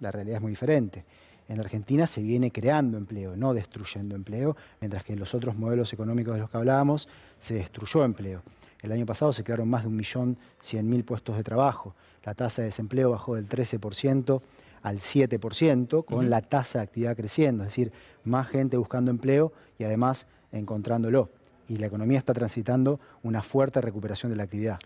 La realidad es muy diferente. En Argentina se viene creando empleo, no destruyendo empleo, mientras que en los otros modelos económicos de los que hablábamos se destruyó empleo. El año pasado se crearon más de 1.100.000 puestos de trabajo. La tasa de desempleo bajó del 13% al 7%, con la tasa de actividad creciendo, es decir, más gente buscando empleo y además encontrándolo. Y la economía está transitando una fuerte recuperación de la actividad.